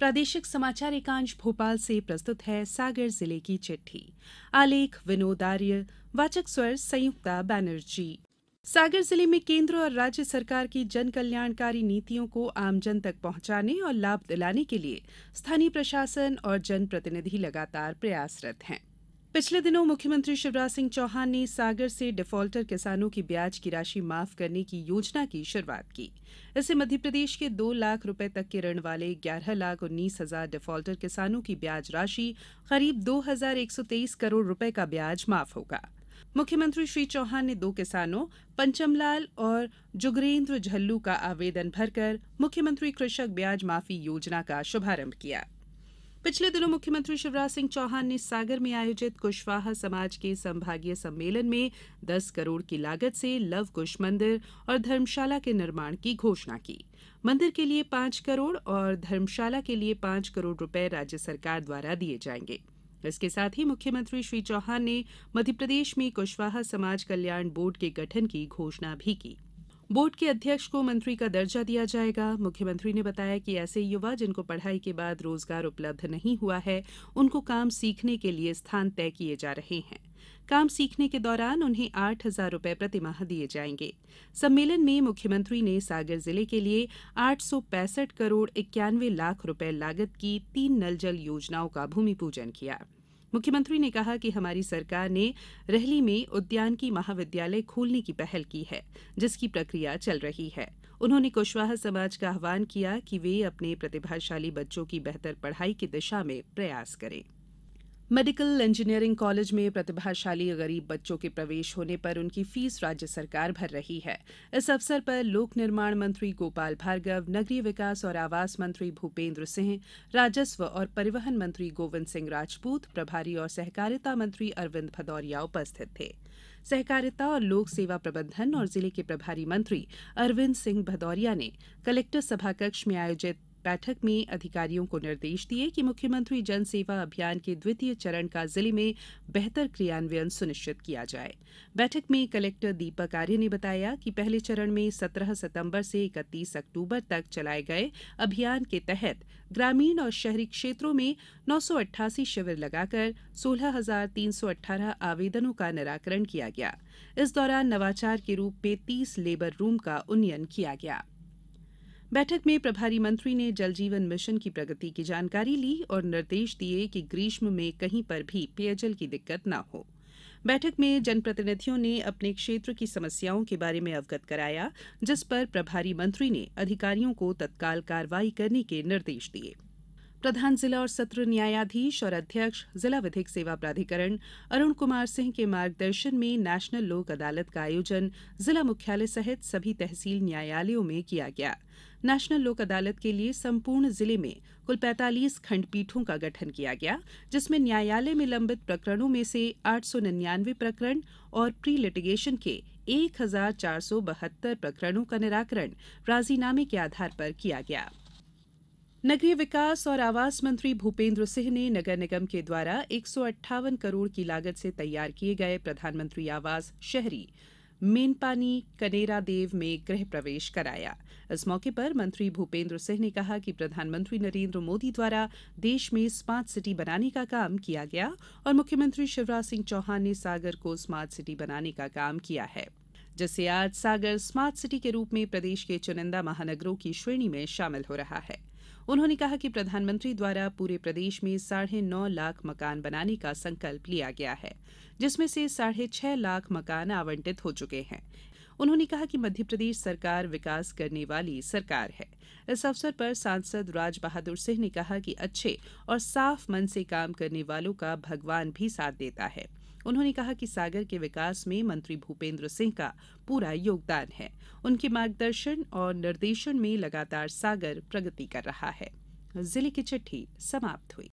प्रादेशिक समाचार एकांश भोपाल से प्रस्तुत है सागर जिले की चिट्ठी आलेख विनोद आर्य वाचक स्वर संयुक्ता बैनर्जी सागर जिले में केंद्र और राज्य सरकार की जन कल्याणकारी नीतियों को आमजन तक पहुंचाने और लाभ दिलाने के लिए स्थानीय प्रशासन और जनप्रतिनिधि लगातार प्रयासरत हैं पिछले दिनों मुख्यमंत्री शिवराज सिंह चौहान ने सागर से डिफाल्टर किसानों की ब्याज की राशि माफ करने की योजना की शुरूआत की इससे मध्य प्रदेश के दो लाख रुपए तक के ऋण वाले ग्यारह लाख उन्नीस हजार डिफाल्टर किसानों की ब्याज राशि करीब दो हजार एक सौ तेईस करोड़ रुपए का ब्याज माफ होगा मुख्यमंत्री श्री चौहान ने दो किसानों पंचमलाल और जुगरेन्द्र झल्लू का आवेदन भरकर मुख्यमंत्री कृषक ब्याज माफी योजना का शुभारंभ किया पिछले दिनों मुख्यमंत्री शिवराज सिंह चौहान ने सागर में आयोजित कुशवाहा समाज के संभागीय सम्मेलन में दस करोड़ की लागत से लव कुश मंदिर और धर्मशाला के निर्माण की घोषणा की मंदिर के लिए पांच करोड़ और धर्मशाला के लिए पांच करोड़ रुपए राज्य सरकार द्वारा दिए जाएंगे इसके साथ ही मुख्यमंत्री श्री चौहान ने मध्यप्रदेश में कुशवाहा समाज कल्याण बोर्ड के गठन की घोषणा भी की बोर्ड के अध्यक्ष को मंत्री का दर्जा दिया जाएगा मुख्यमंत्री ने बताया कि ऐसे युवा जिनको पढ़ाई के बाद रोजगार उपलब्ध नहीं हुआ है उनको काम सीखने के लिए स्थान तय किए जा रहे हैं काम सीखने के दौरान उन्हें आठ हजार रूपये प्रतिमाह दिए जाएंगे सम्मेलन में मुख्यमंत्री ने सागर जिले के लिए आठ सौ पैंसठ करोड़ इक्यानवे लाख रूपये लागत की तीन नल जल योजनाओं का भूमि पूजन किया मुख्यमंत्री ने कहा कि हमारी सरकार ने रहली में उद्यानिकी महाविद्यालय खोलने की पहल की है जिसकी प्रक्रिया चल रही है उन्होंने कुशवाहा समाज का आह्वान किया कि वे अपने प्रतिभाशाली बच्चों की बेहतर पढ़ाई की दिशा में प्रयास करें मेडिकल इंजीनियरिंग कॉलेज में प्रतिभाशाली गरीब बच्चों के प्रवेश होने पर उनकी फीस राज्य सरकार भर रही है इस अवसर पर लोक निर्माण मंत्री गोपाल भार्गव नगरीय विकास और आवास मंत्री भूपेंद्र सिंह राजस्व और परिवहन मंत्री गोविंद सिंह राजपूत प्रभारी और सहकारिता मंत्री अरविंद भदौरिया उपस्थित थे सहकारिता और लोक सेवा प्रबंधन और जिले के प्रभारी मंत्री अरविंद सिंह भदौरिया ने कलेक्टर सभाकक्ष में आयोजित बैठक में अधिकारियों को निर्देश दिए कि मुख्यमंत्री जन सेवा अभियान के द्वितीय चरण का जिले में बेहतर क्रियान्वयन सुनिश्चित किया जाए बैठक में कलेक्टर दीपक आर्य ने बताया कि पहले चरण में 17 सितंबर से 31 अक्टूबर तक चलाए गए अभियान के तहत ग्रामीण और शहरी क्षेत्रों में नौ शिविर लगाकर सोलह आवेदनों का निराकरण किया गया इस दौरान नवाचार के रूप में तीस लेबर रूम का उन्नयन किया गया बैठक में प्रभारी मंत्री ने जल जीवन मिशन की प्रगति की जानकारी ली और निर्देश दिए कि ग्रीष्म में कहीं पर भी पेयजल की दिक्कत न हो बैठक में जनप्रतिनिधियों ने अपने क्षेत्र की समस्याओं के बारे में अवगत कराया जिस पर प्रभारी मंत्री ने अधिकारियों को तत्काल कार्रवाई करने के निर्देश दिये प्रधान जिला और सत्र न्यायाधीश और अध्यक्ष जिला विधिक सेवा प्राधिकरण अरुण कुमार सिंह के मार्गदर्शन में नेशनल लोक अदालत का आयोजन जिला मुख्यालय सहित सभी तहसील न्यायालयों में किया गया नेशनल लोक अदालत के लिए संपूर्ण जिले में कुल 45 खंडपीठों का गठन किया गया जिसमें न्यायालय में लंबित प्रकरणों में से आठ प्रकरण और प्री लिटिगेशन के एक प्रकरणों का निराकरण राजीनामे के आधार पर किया गया नगरीय विकास और आवास मंत्री भूपेन्द्र सिंह ने नगर निगम के द्वारा एक सौ अट्ठावन करोड़ की लागत से तैयार किए गए प्रधानमंत्री आवास शहरी मेनपानी कनेरा देव में गृह प्रवेश कराया इस मौके पर मंत्री भूपेंद्र सिंह ने कहा कि प्रधानमंत्री नरेंद्र मोदी द्वारा देश में स्मार्ट सिटी बनाने का काम किया गया और मुख्यमंत्री शिवराज सिंह चौहान ने सागर को स्मार्ट सिटी बनाने का काम किया है जिससे आज सागर स्मार्ट सिटी के रूप में प्रदेश के चुनिंदा महानगरों की श्रेणी में शामिल हो रहा है उन्होंने कहा कि प्रधानमंत्री द्वारा पूरे प्रदेश में साढ़े नौ लाख मकान बनाने का संकल्प लिया गया है जिसमें से साढ़े छह लाख मकान आवंटित हो चुके हैं उन्होंने कहा कि मध्यप्रदेश सरकार विकास करने वाली सरकार है इस अवसर पर सांसद राज बहादुर सिंह ने कहा कि अच्छे और साफ मन से काम करने वालों का भगवान भी साथ देता है उन्होंने कहा कि सागर के विकास में मंत्री भूपेन्द्र सिंह का पूरा योगदान है उनके मार्गदर्शन और निर्देशन में लगातार सागर प्रगति कर रहा है जिले की चिट्ठी समाप्त हुई